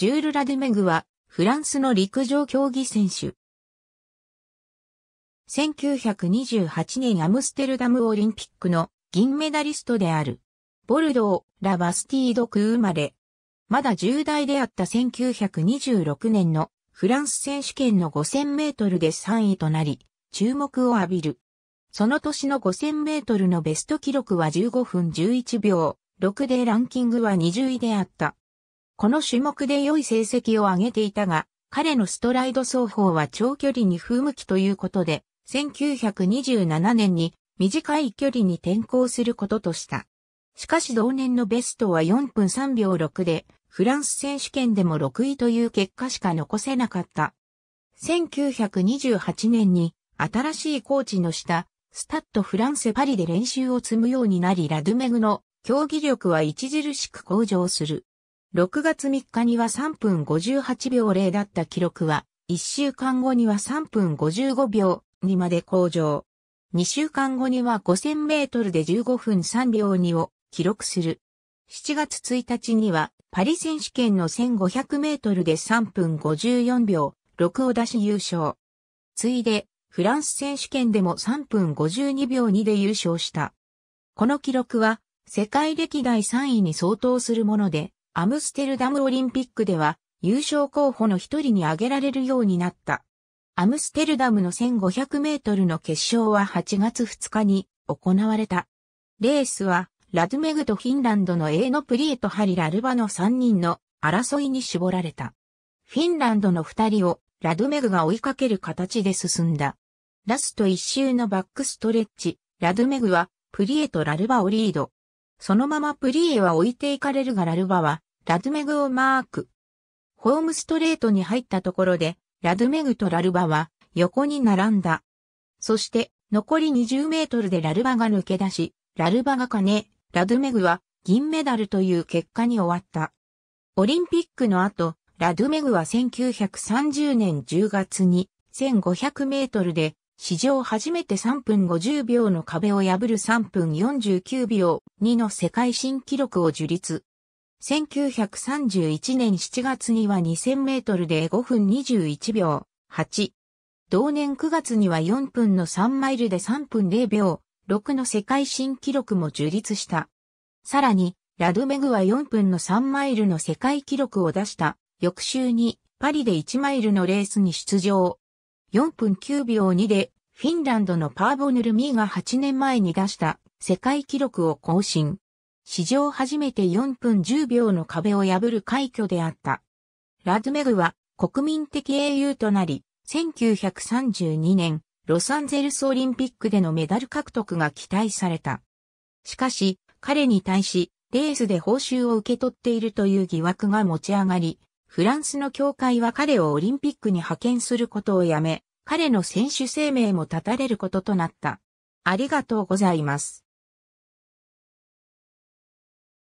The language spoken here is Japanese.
ジュール・ラデメグは、フランスの陸上競技選手。1928年アムステルダムオリンピックの銀メダリストである。ボルドー、ラバスティード区生まれ。まだ10代であった1926年のフランス選手権の5000メートルで3位となり、注目を浴びる。その年の5000メートルのベスト記録は15分11秒6でランキングは20位であった。この種目で良い成績を上げていたが、彼のストライド走法は長距離に不向きということで、1927年に短い距離に転向することとした。しかし同年のベストは4分3秒6で、フランス選手権でも6位という結果しか残せなかった。1928年に新しいコーチの下、スタッドフランセパリで練習を積むようになりラドゥメグの競技力は著しく向上する。6月3日には3分58秒0だった記録は、1週間後には3分55秒にまで向上。2週間後には5000メートルで15分3秒2を記録する。7月1日にはパリ選手権の1500メートルで3分54秒6を出し優勝。ついでフランス選手権でも3分52秒2で優勝した。この記録は世界歴代3位に相当するもので、アムステルダムオリンピックでは優勝候補の一人に挙げられるようになった。アムステルダムの1500メートルの決勝は8月2日に行われた。レースはラドゥメグとフィンランドのエーノプリエとハリラルバの3人の争いに絞られた。フィンランドの2人をラドゥメグが追いかける形で進んだ。ラスト1周のバックストレッチ、ラドゥメグはプリエとラルバをリード。そのままプリエは置いていかれるがラルバは、ラドメグをマーク。ホームストレートに入ったところで、ラドメグとラルバは横に並んだ。そして残り20メートルでラルバが抜け出し、ラルバが金、ラドメグは銀メダルという結果に終わった。オリンピックの後、ラドメグは1930年10月に1500メートルで史上初めて3分50秒の壁を破る3分49秒2の世界新記録を樹立。1931年7月には2000メートルで5分21秒8。同年9月には4分の3マイルで3分0秒6の世界新記録も樹立した。さらに、ラドメグは4分の3マイルの世界記録を出した。翌週にパリで1マイルのレースに出場。4分9秒2で、フィンランドのパーボヌルミーが8年前に出した世界記録を更新。史上初めて4分10秒の壁を破る快挙であった。ラズメグは国民的英雄となり、1932年、ロサンゼルスオリンピックでのメダル獲得が期待された。しかし、彼に対し、レースで報酬を受け取っているという疑惑が持ち上がり、フランスの協会は彼をオリンピックに派遣することをやめ、彼の選手生命も絶たれることとなった。ありがとうございます。